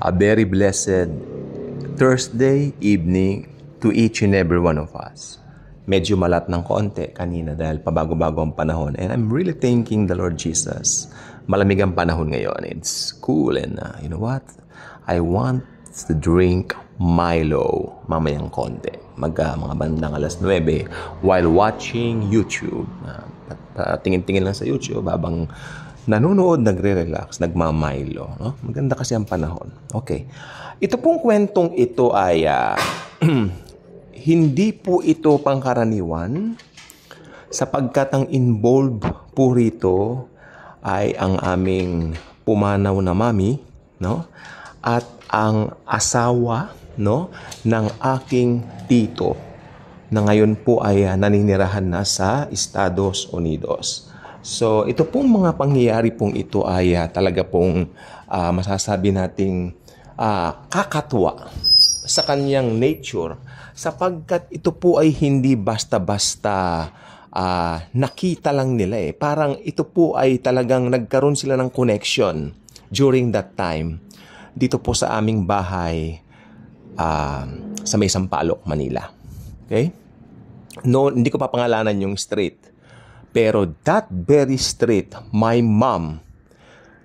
a very blessed Thursday evening to each and every one of us. Medyo malat ng konti kanina dahil pabago-bago ang panahon. And I'm really thanking the Lord Jesus. Malamig ang panahon ngayon. It's cool and uh, you know what? I want to drink Milo mamayang konti. Mag, uh, mga bandang alas 9 while watching YouTube. Uh, uh, Tingin-tingin lang sa YouTube habang nanonood, nagre-relax, nagmamilo. No? Maganda kasi ang panahon. Okay. Ito pong kwentong ito ay uh, hindi po ito pangkaraniwan sapagkat ang involved po rito ay ang aming pumanaw na mami, no? At ang asawa, no, ng aking tito na ngayon po ay ah, naninirahan na sa Estados Unidos. So ito pong mga pangyayari pong ito ay uh, talaga pong uh, masasabi nating uh, kakatuwa sa kanyang nature sapagkat ito po ay hindi basta-basta uh, nakita lang nila eh. Parang ito po ay talagang nagkaroon sila ng connection during that time dito po sa aming bahay uh, sa may Sampaloc, Manila. Okay? No, hindi ko papangalanan yung street. Pero that very straight, my mom,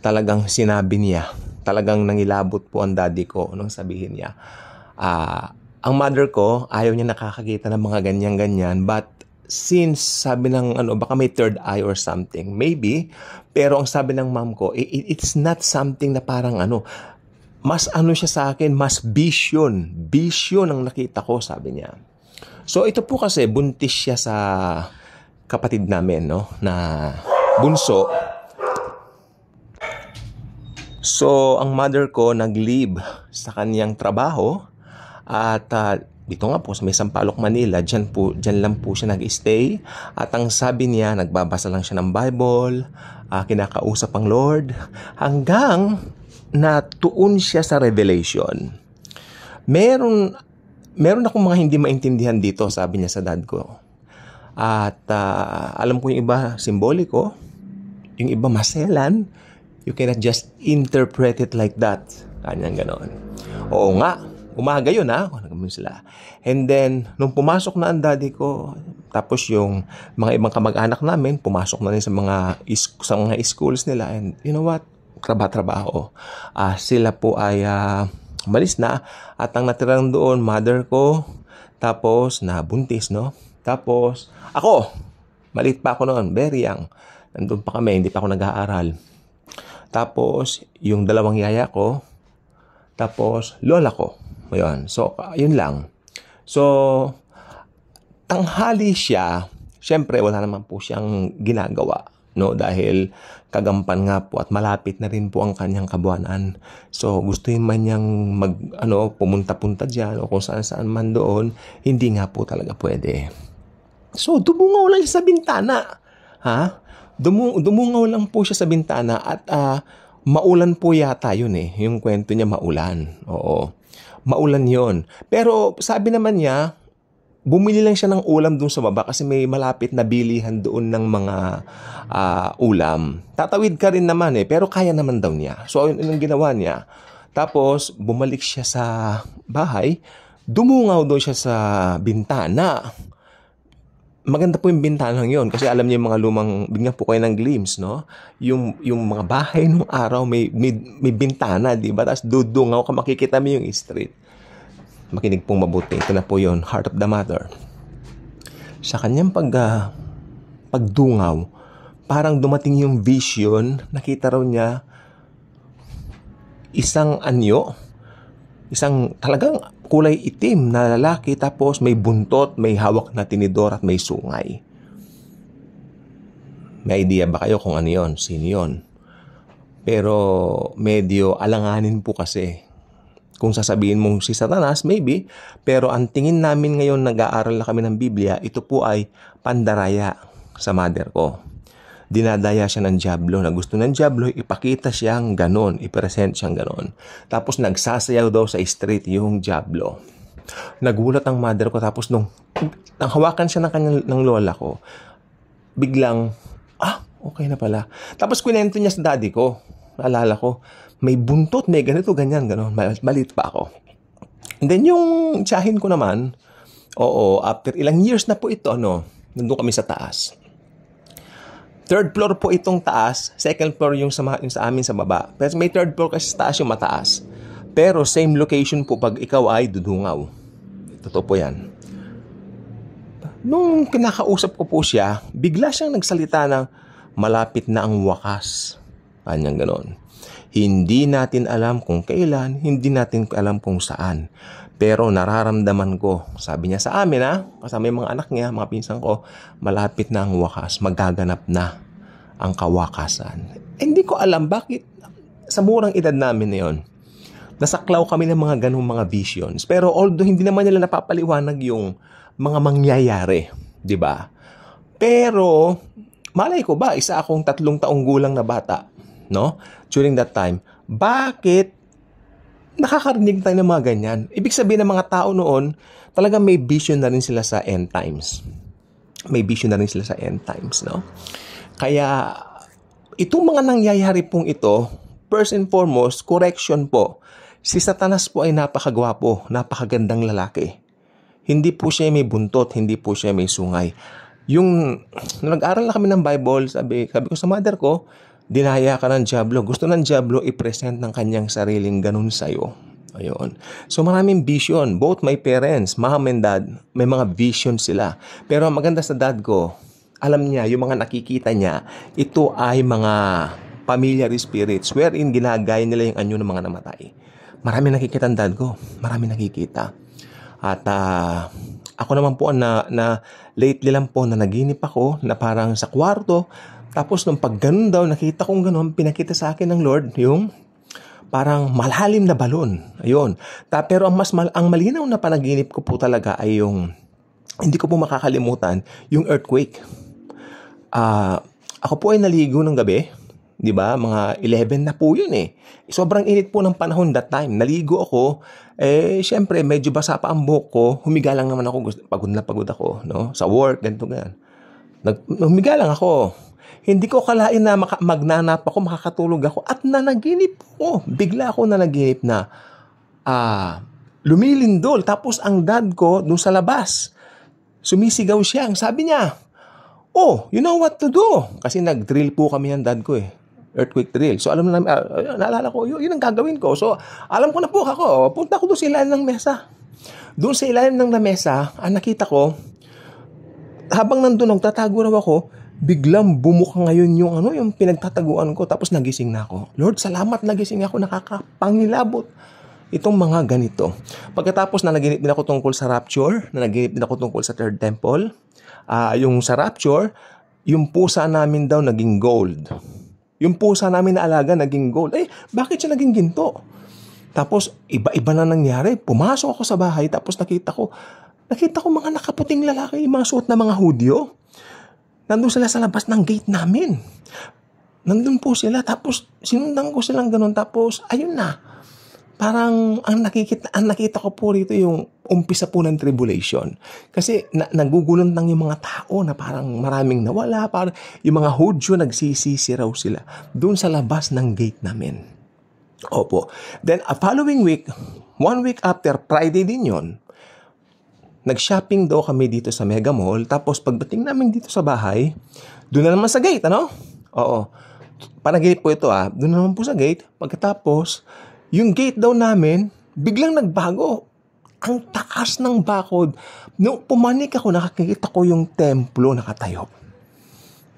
talagang sinabi niya, talagang nangilabot po ang daddy ko nung sabihin niya. Uh, ang mother ko, ayaw niya nakakakita ng mga ganyan-ganyan, but since sabi ng ano, baka may third eye or something, maybe, pero ang sabi ng mom ko, it, it's not something na parang ano, mas ano siya sa akin, mas vision, vision ang nakita ko, sabi niya. So ito po kasi buntis siya sa kapatid namin, no, na bunso. So, ang mother ko nag-leave sa kaniyang trabaho at uh, dito nga po sa Sampaloc, Manila, diyan po, diyan lang po siya nag-stay. At ang sabi niya, nagbabasa lang siya ng Bible, uh, kinakausap ang Lord, hanggang natuon siya sa Revelation. Meron, meron akong mga hindi maintindihan dito, sabi niya sa dad ko. At uh, alam ko yung iba simboliko, yung iba maselan. You cannot just interpret it like that. Kanyang ganoon. Oo nga, umaga yun ha, ah. kung sila. And then, nung pumasok na ang daddy ko, tapos yung mga ibang kamag-anak namin, pumasok na rin sa mga, is- sa mga schools nila. And you know what? Traba-trabaho. Uh, ah, sila po ay uh, malis na. At ang natirang doon, mother ko, tapos na buntis, no? Tapos, ako, maliit pa ako noon, very young. Nandun pa kami, hindi pa ako nag-aaral. Tapos, yung dalawang yaya ko, tapos, lola ko. Ayun. So, yun lang. So, tanghali siya, syempre, wala naman po siyang ginagawa. No, dahil kagampan nga po at malapit na rin po ang kanyang kabuanan. So, gusto man niyang mag, ano, pumunta-punta dyan o kung saan-saan man doon, hindi nga po talaga pwede. So, dumungaw lang siya sa bintana. Ha? Dumu- dumungaw lang po siya sa bintana at uh, maulan po yata yun eh. Yung kwento niya maulan. Oo. Maulan yon Pero sabi naman niya, bumili lang siya ng ulam doon sa baba kasi may malapit na bilihan doon ng mga uh, ulam. Tatawid ka rin naman eh, pero kaya naman daw niya. So, yun ang ginawa niya. Tapos, bumalik siya sa bahay, dumungaw doon siya sa bintana maganda po yung bintanang yon kasi alam niyo yung mga lumang bigyan po kayo ng glimpse no yung yung mga bahay nung araw may may, may bintana di ba tas dudungaw ka makikita mo yung street makinig pong mabuti ito na po yon heart of the matter sa kanyang pag uh, pagdungaw parang dumating yung vision nakita raw niya isang anyo isang talagang kulay itim na lalaki tapos may buntot, may hawak na tinidor at may sungay. May idea ba kayo kung ano yon? Sino yon? Pero medyo alanganin po kasi. Kung sasabihin mong si Satanas, maybe. Pero ang tingin namin ngayon, nag-aaral na kami ng Biblia, ito po ay pandaraya sa mother ko dinadaya siya ng Diablo na gusto ng Diablo ipakita siyang ganon, ipresent siyang ganon. Tapos nagsasayaw daw sa street yung Diablo. Nagulat ang mother ko tapos nung, nang hawakan siya ng, kanyang, ng lola ko, biglang, ah, okay na pala. Tapos kwento niya sa daddy ko, naalala ko, may buntot, may ganito, ganyan, ganon, mal- malit pa ako. And then yung tsahin ko naman, oo, after ilang years na po ito, ano, nandun kami sa taas Third floor po itong taas, second floor yung sa, yung sa amin sa baba. Pero may third floor kasi taas yung mataas. Pero same location po pag ikaw ay dudungaw. Totoo po yan. Nung kinakausap ko po siya, bigla siyang nagsalita ng malapit na ang wakas. Kanyang ganon. Hindi natin alam kung kailan, hindi natin alam kung saan. Pero nararamdaman ko, sabi niya sa amin ha, kasama yung mga anak niya, mga pinsan ko, malapit na ang wakas, magaganap na ang kawakasan. Hindi ko alam bakit sa murang edad namin na yun, nasaklaw kami ng mga ganong mga visions. Pero although hindi naman nila napapaliwanag yung mga mangyayari, di ba? Pero malay ko ba, isa akong tatlong taong gulang na bata no? During that time, bakit nakakarinig tayo ng mga ganyan? Ibig sabihin ng mga tao noon, talaga may vision na rin sila sa end times. May vision na rin sila sa end times, no? Kaya, itong mga nangyayari pong ito, first and foremost, correction po. Si Satanas po ay napakagwapo, napakagandang lalaki. Hindi po siya may buntot, hindi po siya may sungay yung nung nag-aral na kami ng Bible, sabi, sabi ko sa mother ko, Dinaya ka ng Diablo. Gusto ng Diablo i-present ng kanyang sariling ganun sa'yo. Ayun. So maraming vision. Both my parents, mom and dad, may mga vision sila. Pero ang maganda sa dad ko, alam niya, yung mga nakikita niya, ito ay mga familiar spirits wherein ginagaya nila yung anyo ng mga namatay. Marami nakikita ang dad ko. Marami nakikita. At uh, ako naman po na, na lately lang po na naginip ako na parang sa kwarto, tapos nung pagganon daw, nakita kong ganon, pinakita sa akin ng Lord yung parang malalim na balon. Ayun. Ta, pero ang mas mal, ang malinaw na panaginip ko po talaga ay yung hindi ko po makakalimutan yung earthquake. Ah, uh, ako po ay naligo ng gabi, 'di ba? Mga 11 na po 'yun eh. Sobrang init po ng panahon that time. Naligo ako, eh syempre medyo basa pa ang buhok ko. Humiga lang naman ako, pagod na pagod ako, no? Sa work ganito ganyan. Nag, humiga lang ako hindi ko kalain na maka- magnanap ako, makakatulog ako at nanaginip ko. Bigla ako nanaginip na ah, lumilindol. Tapos ang dad ko doon sa labas, sumisigaw siya. Ang sabi niya, oh, you know what to do. Kasi nag-drill po kami ng dad ko eh. Earthquake drill. So alam na, uh, naalala ko, yun, yun ang gagawin ko. So alam ko na po ako, punta ko doon sa ilalim ng mesa. Doon sa ilalim ng mesa, ang ah, nakita ko, habang nandun, nagtatago raw ako, biglang bumuka ngayon yung ano, yung pinagtataguan ko tapos nagising na ako. Lord, salamat nagising ako, nakakapangilabot itong mga ganito. Pagkatapos na naginip din ako tungkol sa rapture, na naginip din ako tungkol sa third temple, uh, yung sa rapture, yung pusa namin daw naging gold. Yung pusa namin na alaga naging gold. Eh, bakit siya naging ginto? Tapos, iba-iba na nangyari. Pumasok ako sa bahay, tapos nakita ko, nakita ko mga nakaputing lalaki, mga suot na mga hudyo nandun sila sa labas ng gate namin. Nandun po sila, tapos sinundan ko silang ganun, tapos ayun na. Parang ang nakikita, ang nakita ko po rito yung umpisa po ng tribulation. Kasi na, nagugulan lang yung mga tao na parang maraming nawala, parang yung mga Hudyo nagsisisi raw sila doon sa labas ng gate namin. Opo. Then, a uh, following week, one week after, Friday din yon nag-shopping daw kami dito sa Mega Mall. Tapos pagdating namin dito sa bahay, doon na naman sa gate, ano? Oo. Panaginip po ito ah. Doon na naman po sa gate. Pagkatapos, yung gate daw namin, biglang nagbago. Ang takas ng bakod. Nung pumanik ako, nakakita ko yung templo nakatayo.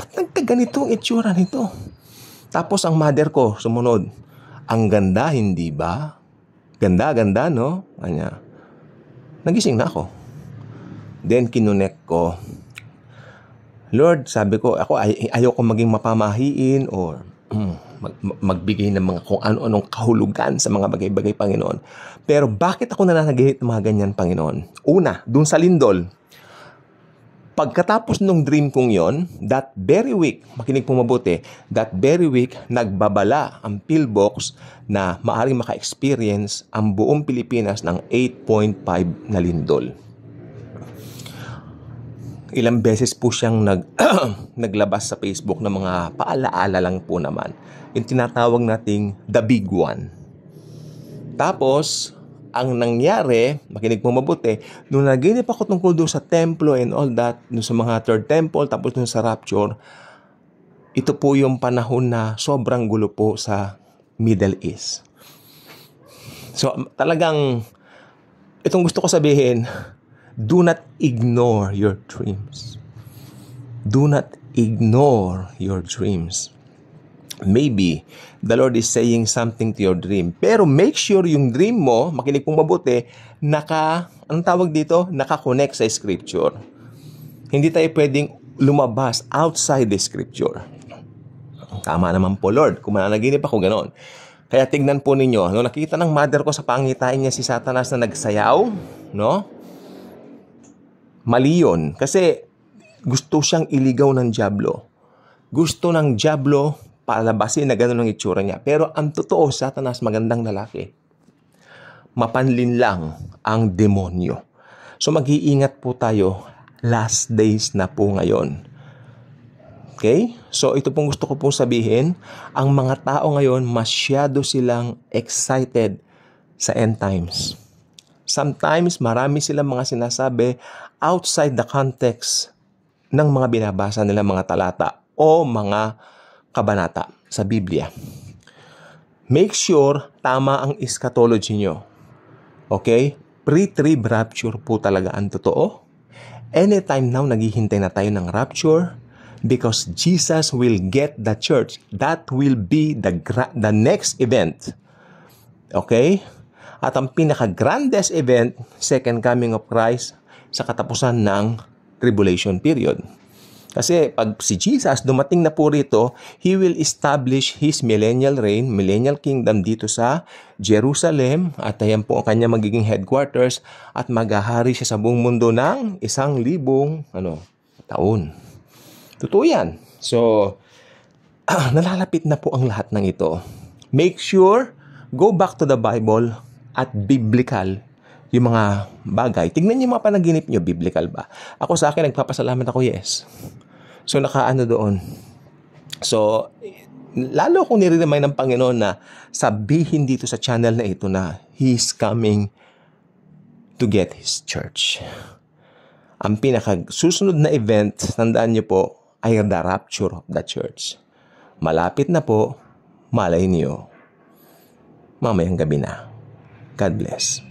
Ba't nagkaganito ang itsura nito? Tapos ang mother ko, sumunod. Ang ganda, hindi ba? Ganda, ganda, no? Kanya. Nagising na ako. Then, kinunek ko. Lord, sabi ko, ako ay, ayaw ayoko maging mapamahiin or hmm, mag, magbigay ng mga kung ano-anong kahulugan sa mga bagay-bagay, Panginoon. Pero bakit ako nananagihit ng mga ganyan, Panginoon? Una, dun sa lindol, pagkatapos nung dream kong yon, that very week, makinig po mabuti, that very week, nagbabala ang pillbox na maaring maka-experience ang buong Pilipinas ng 8.5 na lindol ilang beses po siyang nag, naglabas sa Facebook ng mga paalaala lang po naman. Yung tinatawag nating the big one. Tapos, ang nangyari, makinig mo mabuti, nung naginip ako tungkol doon sa templo and all that, doon sa mga third temple, tapos doon sa rapture, ito po yung panahon na sobrang gulo po sa Middle East. So, talagang, itong gusto ko sabihin, Do not ignore your dreams. Do not ignore your dreams. Maybe the Lord is saying something to your dream. Pero make sure yung dream mo, makinig pong mabuti, naka, anong tawag dito? Naka-connect sa scripture. Hindi tayo pwedeng lumabas outside the scripture. Tama naman po, Lord. Kung mananaginip ako, ganon. Kaya tignan po ninyo, no, nakita ng mother ko sa pangitain niya si Satanas na nagsayaw, no? Mali yun. Kasi gusto siyang iligaw ng Diablo. Gusto ng Diablo palabasin na ganun ang itsura niya. Pero ang totoo, Satanas magandang lalaki. Mapanlin lang ang demonyo. So mag-iingat po tayo last days na po ngayon. Okay? So ito pong gusto ko pong sabihin, ang mga tao ngayon masyado silang excited sa end times. Sometimes marami silang mga sinasabi outside the context ng mga binabasa nila mga talata o mga kabanata sa Biblia. Make sure tama ang eschatology nyo. Okay? Pre-trib rapture po talaga ang totoo. Anytime now, naghihintay na tayo ng rapture because Jesus will get the church. That will be the, the next event. Okay? At ang pinaka-grandest event, second coming of Christ, sa katapusan ng tribulation period. Kasi pag si Jesus dumating na po rito, He will establish His millennial reign, millennial kingdom dito sa Jerusalem at ayan po ang kanya magiging headquarters at maghahari siya sa buong mundo ng isang libong ano, taon. Totoo yan. So, ah, nalalapit na po ang lahat ng ito. Make sure, go back to the Bible at biblical yung mga bagay. Tingnan niyo mga panaginip niyo, biblical ba? Ako sa akin, nagpapasalamat ako, yes. So, nakaano doon. So, lalo akong nire ng Panginoon na sabihin dito sa channel na ito na He's coming to get His church. Ang pinakasusunod na event, tandaan niyo po, ay the rapture of the church. Malapit na po, malay niyo. Mamayang gabi na. God bless.